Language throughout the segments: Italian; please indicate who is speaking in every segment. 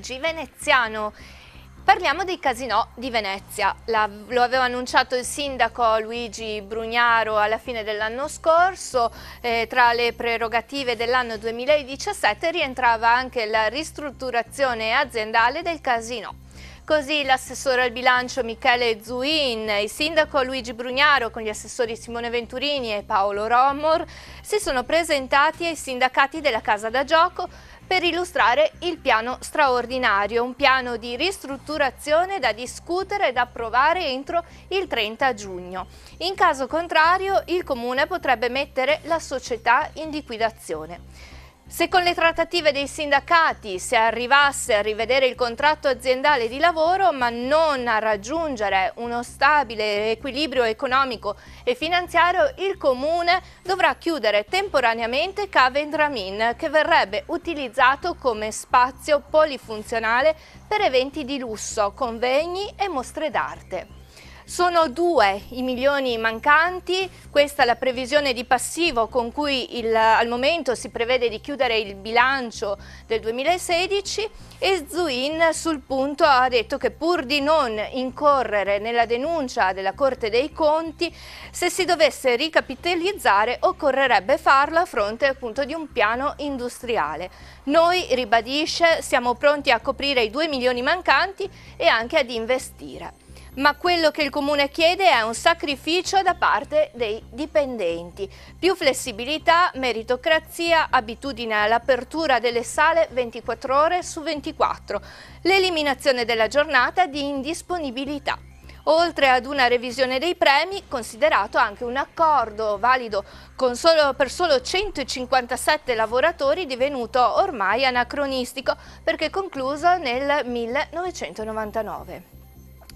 Speaker 1: Parigi, veneziano. Parliamo dei casinò di Venezia, La, lo aveva annunciato il sindaco Luigi Brugnaro alla fine dell'anno scorso, eh, tra le prerogative dell'anno 2017 rientrava anche la ristrutturazione aziendale del casinò. Così l'assessore al bilancio Michele Zuin, il sindaco Luigi Brugnaro con gli assessori Simone Venturini e Paolo Romor si sono presentati ai sindacati della Casa da Gioco per illustrare il piano straordinario, un piano di ristrutturazione da discutere ed approvare entro il 30 giugno. In caso contrario il Comune potrebbe mettere la società in liquidazione. Se con le trattative dei sindacati si arrivasse a rivedere il contratto aziendale di lavoro ma non a raggiungere uno stabile equilibrio economico e finanziario, il Comune dovrà chiudere temporaneamente Cavendramin che verrebbe utilizzato come spazio polifunzionale per eventi di lusso, convegni e mostre d'arte. Sono due i milioni mancanti, questa è la previsione di passivo con cui il, al momento si prevede di chiudere il bilancio del 2016 e Zuin sul punto ha detto che pur di non incorrere nella denuncia della Corte dei Conti, se si dovesse ricapitalizzare occorrerebbe farlo a fronte appunto di un piano industriale. Noi, ribadisce, siamo pronti a coprire i due milioni mancanti e anche ad investire ma quello che il Comune chiede è un sacrificio da parte dei dipendenti. Più flessibilità, meritocrazia, abitudine all'apertura delle sale 24 ore su 24, l'eliminazione della giornata di indisponibilità. Oltre ad una revisione dei premi, considerato anche un accordo valido solo, per solo 157 lavoratori divenuto ormai anacronistico perché concluso nel 1999.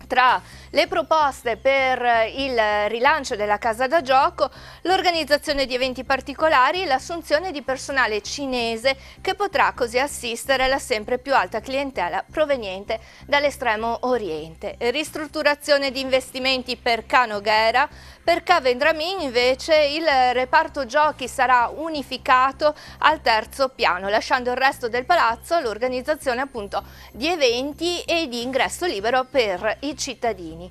Speaker 1: Tra le proposte per eh, il rilancio della casa da gioco, l'organizzazione di eventi particolari e l'assunzione di personale cinese che potrà così assistere la sempre più alta clientela proveniente dall'estremo oriente. Ristrutturazione di investimenti per Cano Canoghera, per Cavendramin invece il reparto giochi sarà unificato al terzo piano, lasciando il resto del palazzo all'organizzazione di eventi e di ingresso libero per i cittadini cittadini.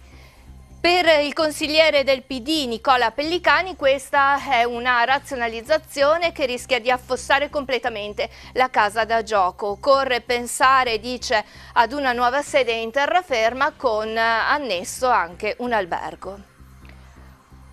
Speaker 1: Per il consigliere del PD Nicola Pellicani questa è una razionalizzazione che rischia di affossare completamente la casa da gioco. Occorre pensare, dice, ad una nuova sede in terraferma con annesso anche un albergo.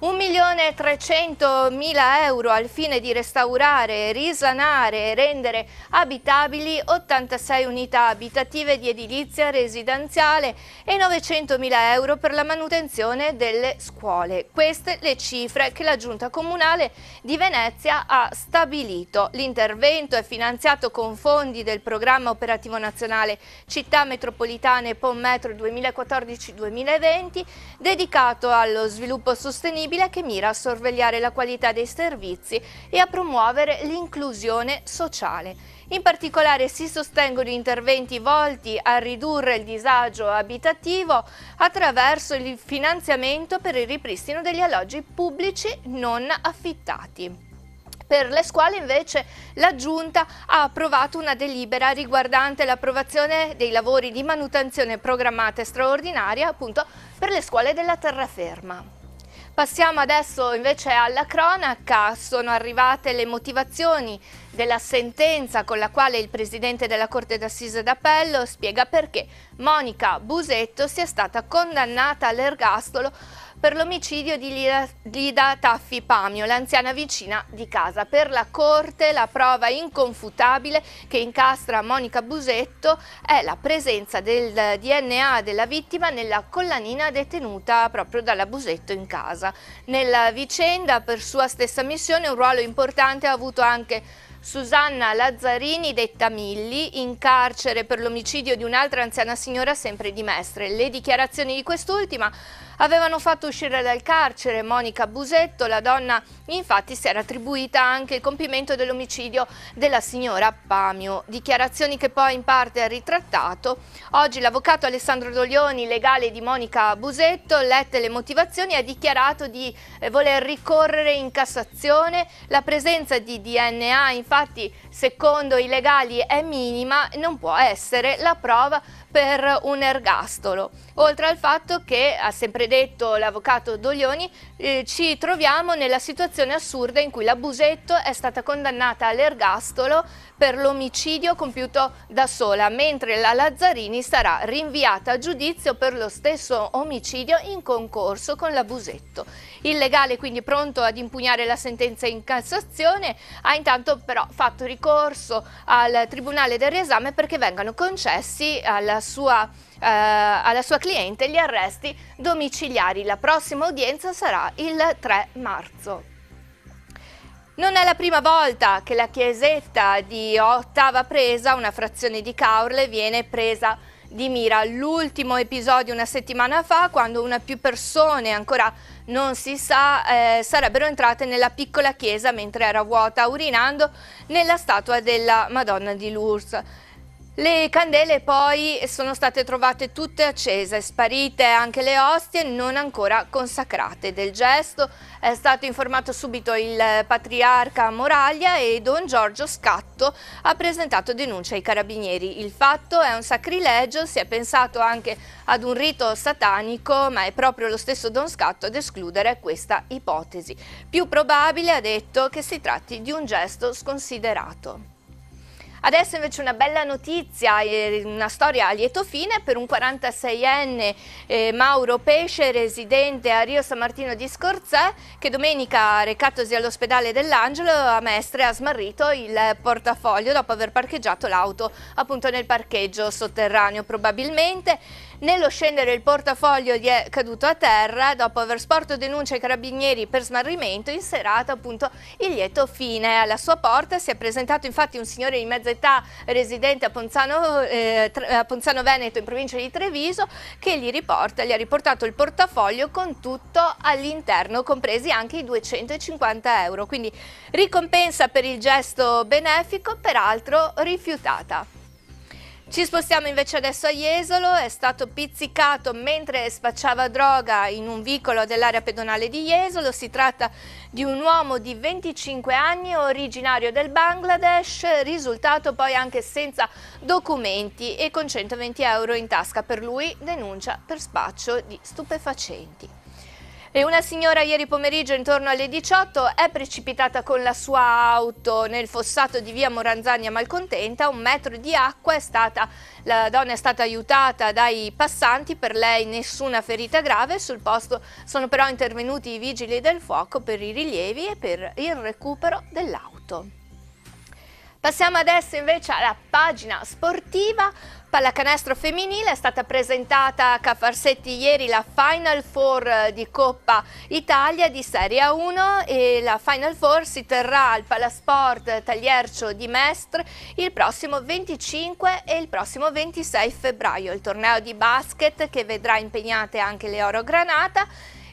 Speaker 1: 1.300.000 euro al fine di restaurare, risanare e rendere abitabili 86 unità abitative di edilizia residenziale e 900.000 euro per la manutenzione delle scuole. Queste le cifre che la Giunta Comunale di Venezia ha stabilito. L'intervento è finanziato con fondi del Programma Operativo Nazionale Città Metropolitane POM Metro 2014-2020 dedicato allo sviluppo sostenibile sostenibile che mira a sorvegliare la qualità dei servizi e a promuovere l'inclusione sociale. In particolare si sostengono interventi volti a ridurre il disagio abitativo attraverso il finanziamento per il ripristino degli alloggi pubblici non affittati. Per le scuole invece la Giunta ha approvato una delibera riguardante l'approvazione dei lavori di manutenzione programmata e straordinaria appunto per le scuole della terraferma. Passiamo adesso invece alla cronaca, sono arrivate le motivazioni della sentenza con la quale il presidente della Corte d'Assise d'Appello spiega perché Monica Busetto sia stata condannata all'ergastolo per l'omicidio di Lida Taffi Pamio, l'anziana vicina di casa. Per la Corte la prova inconfutabile che incastra Monica Busetto è la presenza del DNA della vittima nella collanina detenuta proprio dalla Busetto in casa. Nella vicenda, per sua stessa missione, un ruolo importante ha avuto anche Susanna Lazzarini, detta Milli, in carcere per l'omicidio di un'altra anziana signora sempre di Mestre. Le dichiarazioni di quest'ultima avevano fatto uscire dal carcere Monica Busetto, la donna infatti si era attribuita anche il compimento dell'omicidio della signora Pamio, dichiarazioni che poi in parte ha ritrattato. Oggi l'avvocato Alessandro Doglioni, legale di Monica Busetto, lette le motivazioni, ha dichiarato di eh, voler ricorrere in Cassazione, la presenza di DNA infatti secondo i legali è minima, non può essere la prova per un ergastolo. Oltre al fatto che, ha sempre detto l'avvocato Doglioni, eh, ci troviamo nella situazione assurda in cui la Busetto è stata condannata all'ergastolo per l'omicidio compiuto da sola, mentre la Lazzarini sarà rinviata a giudizio per lo stesso omicidio in concorso con la Busetto. Il legale quindi pronto ad impugnare la sentenza in Cassazione ha intanto però fatto ricorso al Tribunale del riesame perché vengano concessi alla sua, eh, alla sua cliente gli arresti domiciliari. La prossima udienza sarà il 3 marzo. Non è la prima volta che la chiesetta di Ottava Presa, una frazione di Caorle, viene presa di mira. L'ultimo episodio una settimana fa, quando una più persone ancora non si sa, eh, sarebbero entrate nella piccola chiesa mentre era vuota, urinando nella statua della Madonna di Lourdes. Le candele poi sono state trovate tutte accese, sparite anche le ostie non ancora consacrate. Del gesto è stato informato subito il patriarca Moraglia e Don Giorgio Scatto ha presentato denuncia ai carabinieri. Il fatto è un sacrilegio, si è pensato anche ad un rito satanico, ma è proprio lo stesso Don Scatto ad escludere questa ipotesi. Più probabile, ha detto, che si tratti di un gesto sconsiderato. Adesso invece una bella notizia, eh, una storia a lieto fine per un 46enne eh, Mauro Pesce residente a Rio San Martino di Scorzè che domenica recatosi all'ospedale dell'Angelo a Mestre ha smarrito il portafoglio dopo aver parcheggiato l'auto appunto nel parcheggio sotterraneo probabilmente. Nello scendere il portafoglio gli è caduto a terra, dopo aver sporto denuncia ai carabinieri per smarrimento, in serata appunto il lieto fine. Alla sua porta si è presentato infatti un signore di mezza età residente a Ponzano, eh, a Ponzano Veneto in provincia di Treviso che gli, riporta, gli ha riportato il portafoglio con tutto all'interno, compresi anche i 250 euro. Quindi ricompensa per il gesto benefico, peraltro rifiutata. Ci spostiamo invece adesso a Jesolo, è stato pizzicato mentre spacciava droga in un vicolo dell'area pedonale di Jesolo, si tratta di un uomo di 25 anni originario del Bangladesh, risultato poi anche senza documenti e con 120 euro in tasca per lui, denuncia per spaccio di stupefacenti. E una signora ieri pomeriggio intorno alle 18 è precipitata con la sua auto nel fossato di via Moranzani a Malcontenta, un metro di acqua, stata, la donna è stata aiutata dai passanti, per lei nessuna ferita grave, sul posto sono però intervenuti i vigili del fuoco per i rilievi e per il recupero dell'auto. Passiamo adesso invece alla pagina sportiva. Pallacanestro femminile è stata presentata a Cafarsetti ieri la Final Four eh, di Coppa Italia di Serie 1 e la Final Four si terrà al Palasport Tagliercio di Mestre il prossimo 25 e il prossimo 26 febbraio. Il torneo di basket che vedrà impegnate anche le Oro Granata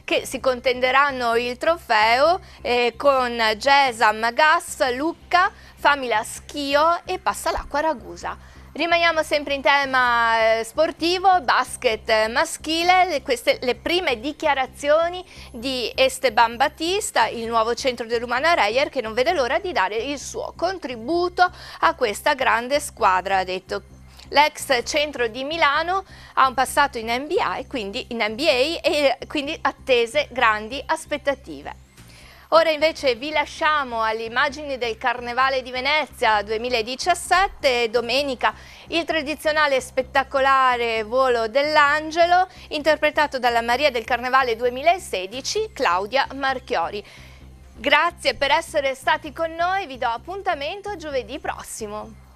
Speaker 1: che si contenderanno il trofeo eh, con Gesam, Gas, Lucca, Famila Schio e Passalacqua Ragusa. Rimaniamo sempre in tema eh, sportivo, basket maschile, queste le prime dichiarazioni di Esteban Battista, il nuovo centro dell'Umana Reyer che non vede l'ora di dare il suo contributo a questa grande squadra, ha detto L'ex centro di Milano ha un passato in NBA, quindi in NBA e quindi attese grandi aspettative. Ora invece vi lasciamo alle immagini del Carnevale di Venezia 2017, domenica il tradizionale spettacolare Volo dell'Angelo, interpretato dalla Maria del Carnevale 2016, Claudia Marchiori. Grazie per essere stati con noi, vi do appuntamento giovedì prossimo.